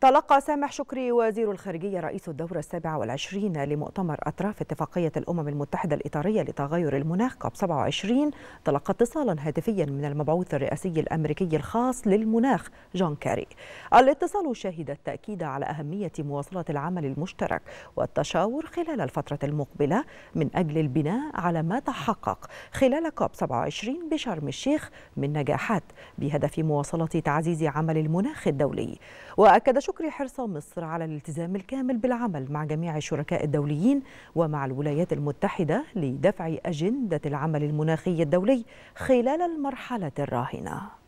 تلقى سامح شكري وزير الخارجية رئيس الدورة السابعة والعشرين لمؤتمر أطراف اتفاقية الأمم المتحدة الإطارية لتغير المناخ كوب 27 تلقى اتصالا هاتفيا من المبعوث الرئاسي الأمريكي الخاص للمناخ جون كاري الاتصال شهد التأكيد على أهمية مواصلة العمل المشترك والتشاور خلال الفترة المقبلة من أجل البناء على ما تحقق خلال كوب 27 بشرم الشيخ من نجاحات بهدف مواصلة تعزيز عمل المناخ الدولي وأكد شكر حرص مصر على الالتزام الكامل بالعمل مع جميع الشركاء الدوليين ومع الولايات المتحدة لدفع أجندة العمل المناخي الدولي خلال المرحلة الراهنة